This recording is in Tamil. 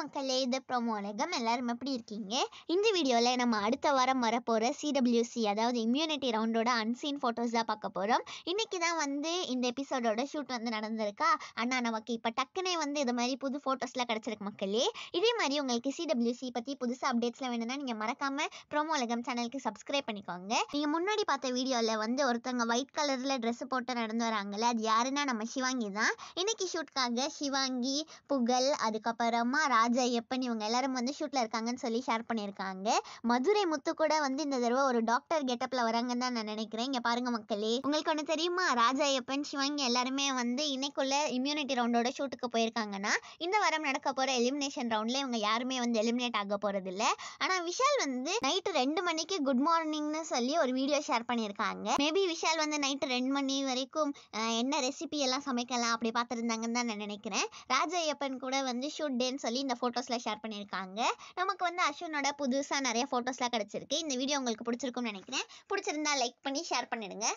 மக்களே இந்த ப்ரோமோ உலகம் எல்லாரும் எப்படி இருக்கீங்க இந்த வீடியோவில் நம்ம அடுத்த வாரம் வரப்போகிற சிடபிள்யூசி அதாவது இம்யூனிட்டி ரவுண்டோட அன்சீன் ஃபோட்டோஸ் தான் பார்க்க போகிறோம் இன்றைக்கி தான் வந்து இந்த எபிசோடோட ஷூட் வந்து நடந்திருக்கா ஆனால் நமக்கு இப்போ டக்குனே வந்து இது மாதிரி புது ஃபோட்டோஸ்லாம் கிடச்சிருக்கு மக்களே இதே மாதிரி உங்களுக்கு சிடபிள்யூசி பற்றி புதுசாக அப்டேட்ஸ்லாம் வேணும்னா நீங்கள் மறக்காமல் ப்ரோமோ உலகம் சேனலுக்கு சப்ஸ்கிரைப் பண்ணிக்கோங்க நீங்கள் முன்னாடி பார்த்த வீடியோவில் வந்து ஒருத்தவங்க ஒயிட் கலரில் ட்ரெஸ் போட்டு நடந்து வராங்கல்ல அது யாருன்னா நம்ம சிவாங்கி தான் இன்னைக்கு ஷூட்காக சிவாங்கி புகழ் அதுக்கப்புறமா ராஜ் ராஜா ஐயப்பன் இவங்க எல்லாரும் வந்து ஷூட்டில் இருக்காங்கன்னு சொல்லி ஷேர் பண்ணியிருக்காங்க மதுரை முத்து கூட வந்து இந்த தடவை ஒரு டாக்டர் கெட்டப்பில் வராங்கன்னு தான் நான் நினைக்கிறேன் இங்கே பாருங்க மக்களே உங்களுக்கு ஒன்று தெரியுமா ராஜா ஐயப்பன் சிவங்க எல்லாருமே வந்து இன்னைக்குள்ள இம்யூனிட்டி ரவுண்டோட ஷூட்டுக்கு போயிருக்காங்கன்னா இந்த வாரம் நடக்க போகிற எலிமினேஷன் ரவுண்டில் இவங்க யாருமே வந்து எலிமினேட் ஆக போகிறதில்ல ஆனால் விஷால் வந்து நைட்டு ரெண்டு மணிக்கு குட் மார்னிங்னு சொல்லி ஒரு வீடியோ ஷேர் பண்ணியிருக்காங்க மேபி விஷால் வந்து நைட்டு ரெண்டு மணி வரைக்கும் என்ன ரெசிபி எல்லாம் சமைக்கலாம் அப்படி பார்த்துருந்தாங்கன்னு தான் நான் நினைக்கிறேன் ராஜா ஐயப்பன் கூட வந்து ஷூட் டேன்னு சொல்லி இந்த ஃபோட்டோஸில் ஷேர் பண்ணியிருக்காங்க நமக்கு வந்து அஸ்வினோட புதுசாக நிறைய ஃபோட்டோஸ்லாம் கிடச்சிருக்கு இந்த வீடியோ உங்களுக்கு பிடிச்சிருக்கும்னு நினைக்கிறேன் பிடிச்சிருந்தா லைக் பண்ணி ஷேர் பண்ணிடுங்க